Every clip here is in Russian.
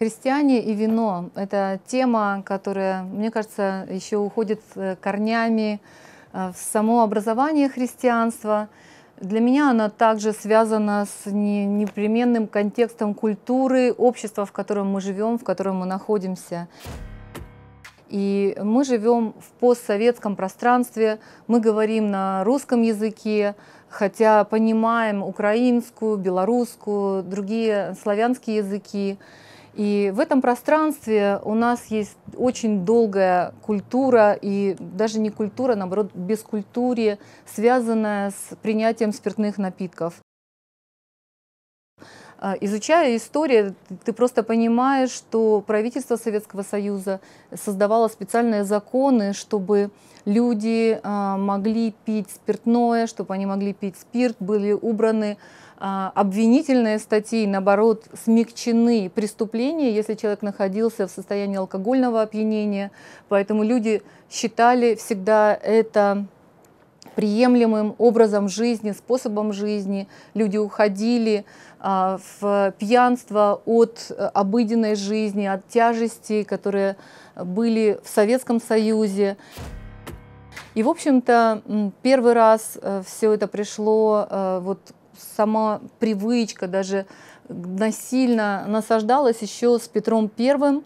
Христиане и вино – это тема, которая, мне кажется, еще уходит э, корнями э, в само образование христианства. Для меня она также связана с непременным контекстом культуры, общества, в котором мы живем, в котором мы находимся. И мы живем в постсоветском пространстве, мы говорим на русском языке, хотя понимаем украинскую, белорусскую, другие славянские языки. И в этом пространстве у нас есть очень долгая культура, и даже не культура, наоборот, без культуры связанная с принятием спиртных напитков. А, изучая историю, ты просто понимаешь, что правительство Советского Союза создавало специальные законы, чтобы люди а, могли пить спиртное, чтобы они могли пить спирт, были убраны а, обвинительные статьи, наоборот, смягчены преступления, если человек находился в состоянии алкогольного опьянения. Поэтому люди считали всегда это приемлемым образом жизни, способом жизни. Люди уходили а, в пьянство от э, обыденной жизни, от тяжести, которые были в Советском Союзе. И, в общем-то, первый раз э, все это пришло, э, вот сама привычка даже насильно насаждалась еще с Петром Первым.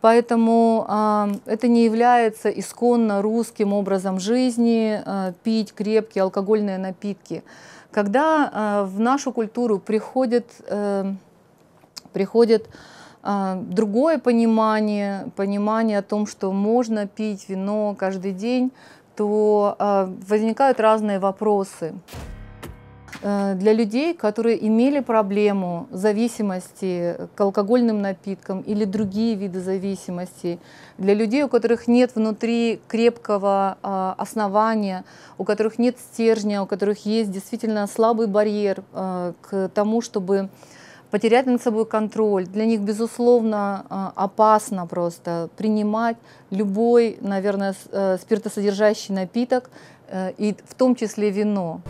Поэтому э, это не является исконно русским образом жизни э, пить крепкие алкогольные напитки. Когда э, в нашу культуру приходит, э, приходит э, другое понимание, понимание о том, что можно пить вино каждый день, то э, возникают разные вопросы. Э, для людей, которые имели проблему зависимости к алкогольным напиткам или другие виды зависимости, для людей, у которых нет внутри крепкого а, основания, у которых нет стержня, у которых есть действительно слабый барьер э, к тому, чтобы потерять над собой контроль. Для них, безусловно, э, опасно просто принимать любой, наверное, спиртосодержащий напиток, и в том числе вино.